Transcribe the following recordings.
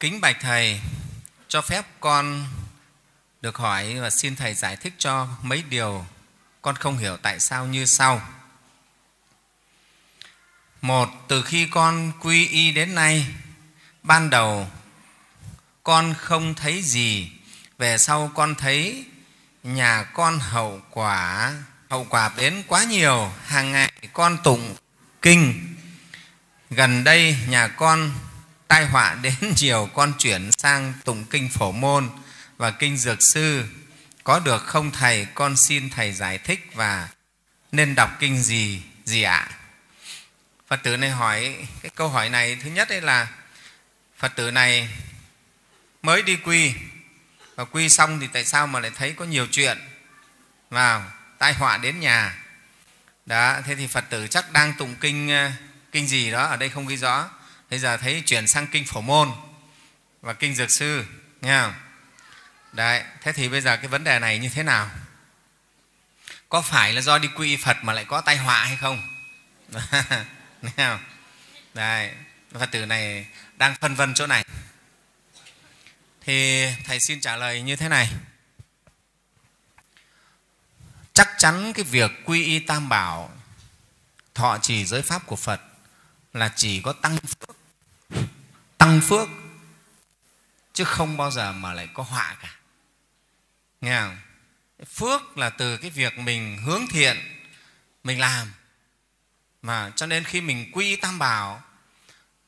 Kính bạch Thầy, cho phép con được hỏi và xin Thầy giải thích cho mấy điều con không hiểu tại sao như sau. Một, từ khi con quy y đến nay, ban đầu con không thấy gì, về sau con thấy nhà con hậu quả, hậu quả đến quá nhiều, hàng ngày con tụng kinh. Gần đây nhà con tai họa đến nhiều, con chuyển sang tụng kinh phổ môn và kinh dược sư có được không thầy con xin thầy giải thích và nên đọc kinh gì gì ạ à? phật tử này hỏi cái câu hỏi này thứ nhất ấy là phật tử này mới đi quy và quy xong thì tại sao mà lại thấy có nhiều chuyện và tai họa đến nhà đó thế thì phật tử chắc đang tụng kinh ờ, kinh gì đó ở đây không ghi rõ bây giờ thấy chuyển sang kinh phổ môn và kinh dược sư nghe không đấy thế thì bây giờ cái vấn đề này như thế nào có phải là do đi quy phật mà lại có tai họa hay không nghe không đấy phật tử này đang phân vân chỗ này thì thầy xin trả lời như thế này chắc chắn cái việc quy y tam bảo thọ trì giới pháp của phật là chỉ có tăng phước tăng phước chứ không bao giờ mà lại có họa cả nghe không phước là từ cái việc mình hướng thiện mình làm mà cho nên khi mình quy tam bảo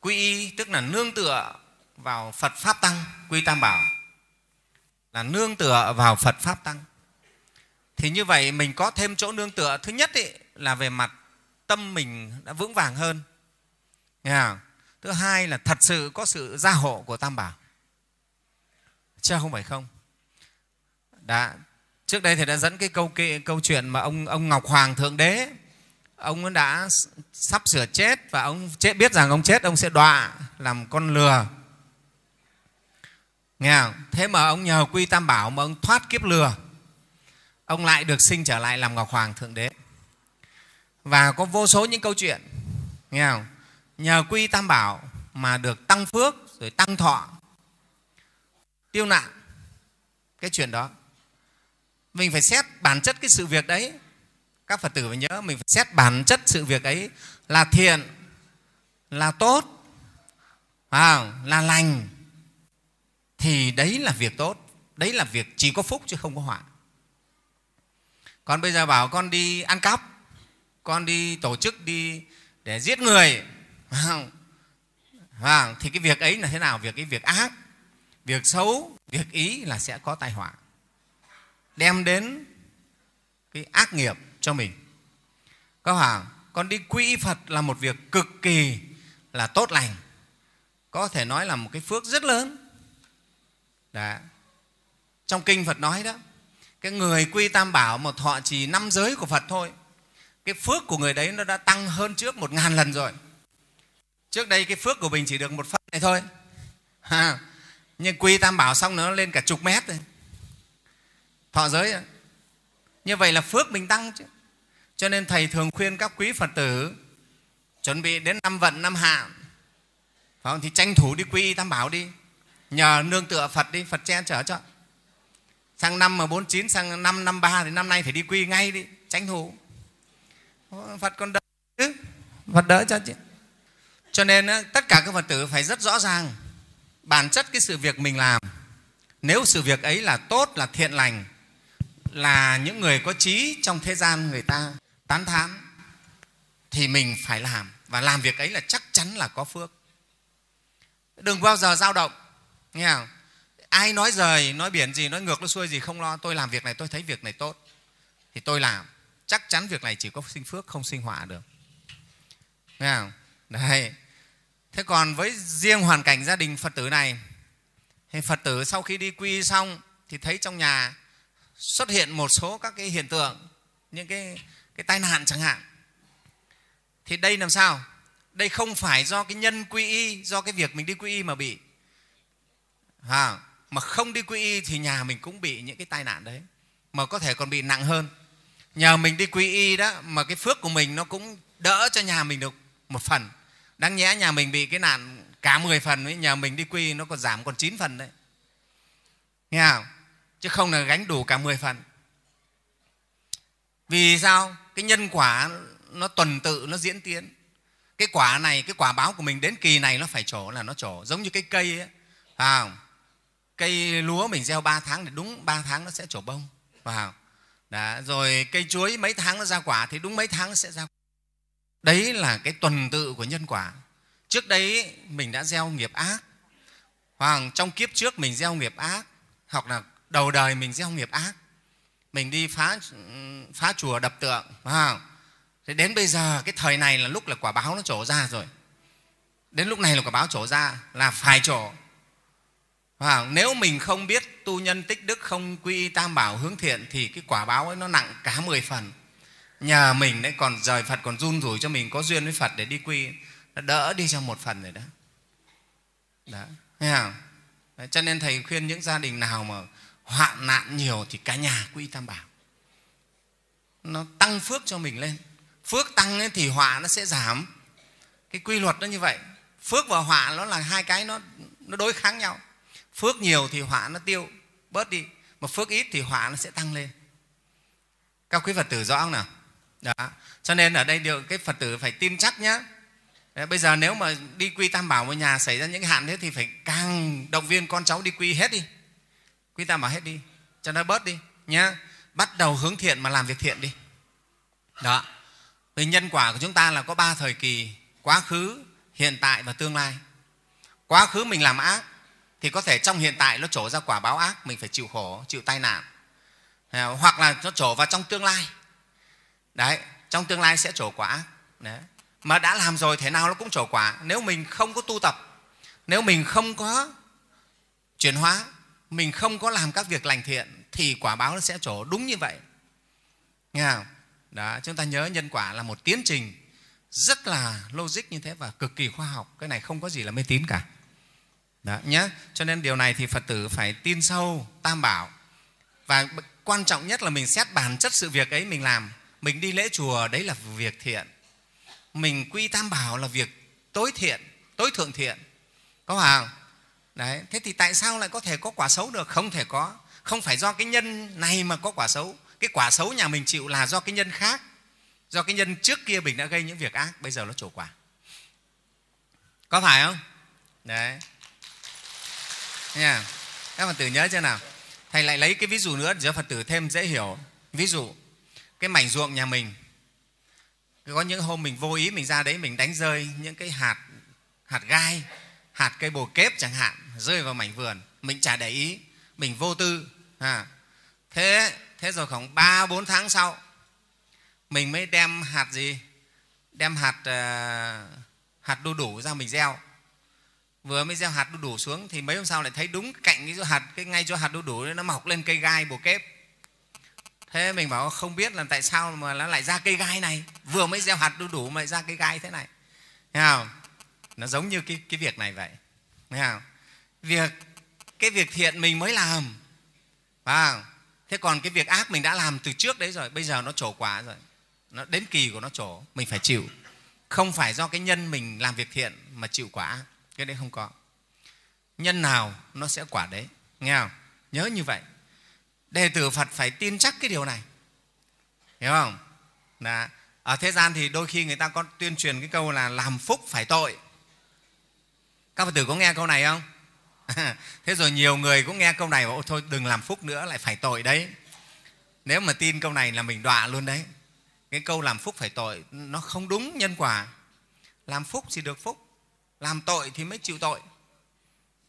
quy y tức là nương tựa vào phật pháp tăng quy tam bảo là nương tựa vào phật pháp tăng thì như vậy mình có thêm chỗ nương tựa thứ nhất ý, là về mặt tâm mình đã vững vàng hơn nghe không? thứ hai là thật sự có sự gia hộ của tam bảo chứ không phải không đã trước đây thầy đã dẫn cái câu cái, câu chuyện mà ông ông ngọc hoàng thượng đế ông đã sắp sửa chết và ông chết biết rằng ông chết ông sẽ đọa làm con lừa nghe không? thế mà ông nhờ quy tam bảo mà ông thoát kiếp lừa ông lại được sinh trở lại làm ngọc hoàng thượng đế và có vô số những câu chuyện nghe không nhờ quy tam bảo mà được tăng phước rồi tăng thọ tiêu nạn cái chuyện đó mình phải xét bản chất cái sự việc đấy các phật tử phải nhớ mình phải xét bản chất sự việc ấy là thiện là tốt à, là lành thì đấy là việc tốt đấy là việc chỉ có phúc chứ không có họa còn bây giờ bảo con đi ăn cắp con đi tổ chức đi để giết người không? Vâng. Và vâng, thì cái việc ấy là thế nào? Việc cái việc ác, việc xấu, việc ý là sẽ có tai họa. Đem đến cái ác nghiệp cho mình. Các hoàng, con đi quỹ Phật là một việc cực kỳ là tốt lành. Có thể nói là một cái phước rất lớn. Đã. Trong kinh Phật nói đó, cái người quy tam bảo một thọ chỉ năm giới của Phật thôi, cái phước của người đấy nó đã tăng hơn trước một ngàn lần rồi trước đây cái phước của mình chỉ được một phân này thôi à, nhưng quy tam bảo xong nó lên cả chục mét rồi thọ giới rồi. như vậy là phước mình tăng chứ cho nên thầy thường khuyên các quý phật tử chuẩn bị đến năm vận năm hạ phải không? thì tranh thủ đi quy tam bảo đi nhờ nương tựa phật đi phật che chở cho sang năm mà bốn chín sang năm năm ba thì năm nay phải đi quy ngay đi tranh thủ phật còn đỡ chứ phật đỡ cho chứ cho nên tất cả các phật tử phải rất rõ ràng bản chất cái sự việc mình làm nếu sự việc ấy là tốt là thiện lành là những người có trí trong thế gian người ta tán thán thì mình phải làm và làm việc ấy là chắc chắn là có phước đừng bao giờ dao động nghe không? ai nói rời nói biển gì nói ngược nó xuôi gì không lo tôi làm việc này tôi thấy việc này tốt thì tôi làm chắc chắn việc này chỉ có sinh phước không sinh họa được nghe không? đấy Thế còn với riêng hoàn cảnh gia đình Phật tử này, thì Phật tử sau khi đi quy xong thì thấy trong nhà xuất hiện một số các cái hiện tượng, những cái, cái tai nạn chẳng hạn. Thì đây làm sao? Đây không phải do cái nhân quy y, do cái việc mình đi quy y mà bị. À, mà không đi quy y thì nhà mình cũng bị những cái tai nạn đấy, mà có thể còn bị nặng hơn. Nhờ mình đi quy y đó mà cái phước của mình nó cũng đỡ cho nhà mình được một phần đáng nhẽ nhà mình bị cái nạn cả 10 phần ấy, nhà mình đi quy nó còn giảm còn 9 phần đấy nghe không chứ không là gánh đủ cả 10 phần vì sao cái nhân quả nó tuần tự nó diễn tiến cái quả này cái quả báo của mình đến kỳ này nó phải trổ là nó trổ giống như cái cây ấy à, cây lúa mình gieo 3 tháng thì đúng 3 tháng nó sẽ trổ bông vào wow. rồi cây chuối mấy tháng nó ra quả thì đúng mấy tháng nó sẽ ra quả Đấy là cái tuần tự của nhân quả. Trước đấy mình đã gieo nghiệp ác, hoàng trong kiếp trước mình gieo nghiệp ác, hoặc là đầu đời mình gieo nghiệp ác. Mình đi phá phá chùa đập tượng, phải không? Thế đến bây giờ cái thời này là lúc là quả báo nó trổ ra rồi. Đến lúc này là quả báo trổ ra là phải trổ. À, nếu mình không biết tu nhân tích đức không quy tam bảo hướng thiện thì cái quả báo ấy nó nặng cả 10 phần nhà mình đấy còn rời phật còn run rủi cho mình có duyên với phật để đi quy đỡ đi cho một phần rồi đó đó nghe không đấy, cho nên thầy khuyên những gia đình nào mà hoạn nạn nhiều thì cả nhà quy tam bảo nó tăng phước cho mình lên phước tăng ấy thì họa nó sẽ giảm cái quy luật nó như vậy phước và họa nó là hai cái nó nó đối kháng nhau phước nhiều thì họa nó tiêu bớt đi mà phước ít thì họa nó sẽ tăng lên các quý phật tử rõ không nào đó. Cho nên ở đây điều cái Phật tử phải tin chắc nhé. bây giờ nếu mà đi quy tam bảo một nhà xảy ra những hạn thế thì phải càng động viên con cháu đi quy hết đi. Quy tam bảo hết đi, cho nó bớt đi nhé. Bắt đầu hướng thiện mà làm việc thiện đi. Đó. Vì nhân quả của chúng ta là có ba thời kỳ, quá khứ, hiện tại và tương lai. Quá khứ mình làm ác thì có thể trong hiện tại nó trổ ra quả báo ác, mình phải chịu khổ, chịu tai nạn. Ờ, hoặc là nó trổ vào trong tương lai Đấy, trong tương lai sẽ trổ quả. Đấy. Mà đã làm rồi thế nào nó cũng trổ quả. Nếu mình không có tu tập, nếu mình không có chuyển hóa, mình không có làm các việc lành thiện thì quả báo nó sẽ trổ đúng như vậy. Nghe không? Đó, chúng ta nhớ nhân quả là một tiến trình rất là logic như thế và cực kỳ khoa học. Cái này không có gì là mê tín cả. Đó, nhé. Cho nên điều này thì Phật tử phải tin sâu, tam bảo. Và quan trọng nhất là mình xét bản chất sự việc ấy mình làm mình đi lễ chùa đấy là việc thiện mình quy tam bảo là việc tối thiện tối thượng thiện có phải không đấy thế thì tại sao lại có thể có quả xấu được không thể có không phải do cái nhân này mà có quả xấu cái quả xấu nhà mình chịu là do cái nhân khác do cái nhân trước kia mình đã gây những việc ác bây giờ nó trổ quả có phải không đấy nha các phật tử nhớ chưa nào thầy lại lấy cái ví dụ nữa để cho phật tử thêm dễ hiểu ví dụ cái mảnh ruộng nhà mình có những hôm mình vô ý mình ra đấy mình đánh rơi những cái hạt hạt gai hạt cây bồ kép chẳng hạn rơi vào mảnh vườn mình chả để ý mình vô tư à. thế thế rồi khoảng ba bốn tháng sau mình mới đem hạt gì đem hạt uh, hạt đu đủ ra mình gieo vừa mới gieo hạt đu đủ xuống thì mấy hôm sau lại thấy đúng cạnh cái hạt cái ngay chỗ hạt đu đủ nó mọc lên cây gai bồ kép thế mình bảo không biết là tại sao mà nó lại ra cây gai này vừa mới gieo hạt đu đủ mà lại ra cây gai thế này Thấy không? nó giống như cái, cái việc này vậy Thấy không? việc cái việc thiện mình mới làm và thế còn cái việc ác mình đã làm từ trước đấy rồi bây giờ nó trổ quả rồi nó đến kỳ của nó trổ mình phải chịu không phải do cái nhân mình làm việc thiện mà chịu quả cái đấy không có nhân nào nó sẽ quả đấy nghe không nhớ như vậy đệ tử phật phải tin chắc cái điều này hiểu không Đã. ở thế gian thì đôi khi người ta có tuyên truyền cái câu là làm phúc phải tội các phật tử có nghe câu này không thế rồi nhiều người cũng nghe câu này bảo thôi đừng làm phúc nữa lại phải tội đấy nếu mà tin câu này là mình đọa luôn đấy cái câu làm phúc phải tội nó không đúng nhân quả làm phúc thì được phúc làm tội thì mới chịu tội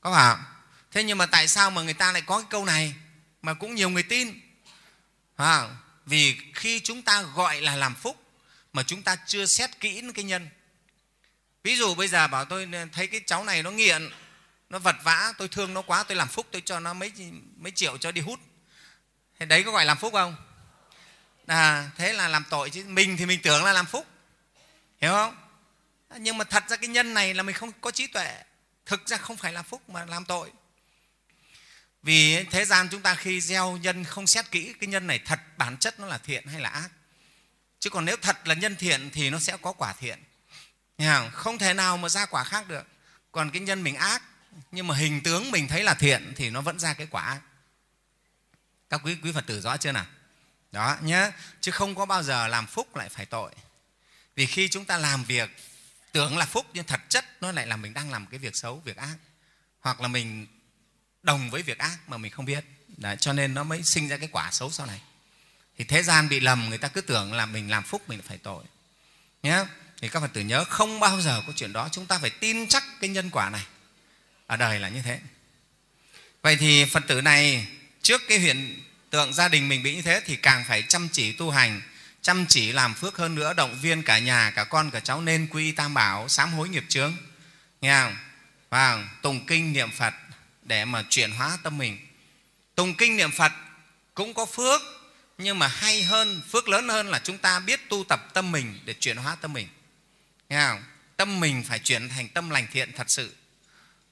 có phải không? thế nhưng mà tại sao mà người ta lại có cái câu này mà cũng nhiều người tin. À, vì khi chúng ta gọi là làm phúc mà chúng ta chưa xét kỹ cái nhân. Ví dụ bây giờ bảo tôi thấy cái cháu này nó nghiện, nó vật vã, tôi thương nó quá, tôi làm phúc, tôi cho nó mấy mấy triệu cho đi hút. Thế đấy có gọi làm phúc không? À, thế là làm tội chứ mình thì mình tưởng là làm phúc. Hiểu không? Nhưng mà thật ra cái nhân này là mình không có trí tuệ, thực ra không phải làm phúc mà làm tội. Vì thế gian chúng ta khi gieo nhân không xét kỹ cái nhân này thật bản chất nó là thiện hay là ác. Chứ còn nếu thật là nhân thiện thì nó sẽ có quả thiện. Không? thể nào mà ra quả khác được. Còn cái nhân mình ác nhưng mà hình tướng mình thấy là thiện thì nó vẫn ra cái quả ác. Các quý quý Phật tử rõ chưa nào? Đó nhé, chứ không có bao giờ làm phúc lại phải tội. Vì khi chúng ta làm việc tưởng là phúc nhưng thật chất nó lại là mình đang làm cái việc xấu, việc ác. Hoặc là mình đồng với việc ác mà mình không biết Đấy, cho nên nó mới sinh ra cái quả xấu sau này thì thế gian bị lầm người ta cứ tưởng là mình làm phúc mình phải tội nhé thì các phật tử nhớ không bao giờ có chuyện đó chúng ta phải tin chắc cái nhân quả này ở đời là như thế vậy thì phật tử này trước cái hiện tượng gia đình mình bị như thế thì càng phải chăm chỉ tu hành chăm chỉ làm phước hơn nữa động viên cả nhà cả con cả cháu nên quy tam bảo sám hối nghiệp chướng nghe không vào tùng kinh niệm phật để mà chuyển hóa tâm mình tùng kinh niệm phật cũng có phước nhưng mà hay hơn phước lớn hơn là chúng ta biết tu tập tâm mình để chuyển hóa tâm mình nghe không tâm mình phải chuyển thành tâm lành thiện thật sự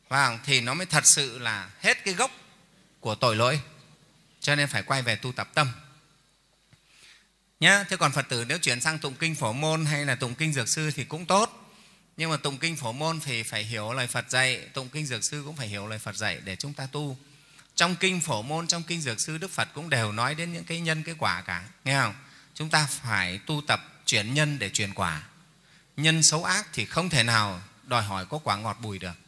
và thì nó mới thật sự là hết cái gốc của tội lỗi cho nên phải quay về tu tập tâm nhá thế còn phật tử nếu chuyển sang tụng kinh phổ môn hay là tụng kinh dược sư thì cũng tốt nhưng mà tụng kinh phổ môn thì phải hiểu lời phật dạy tụng kinh dược sư cũng phải hiểu lời phật dạy để chúng ta tu trong kinh phổ môn trong kinh dược sư đức phật cũng đều nói đến những cái nhân cái quả cả nghe không chúng ta phải tu tập chuyển nhân để chuyển quả nhân xấu ác thì không thể nào đòi hỏi có quả ngọt bùi được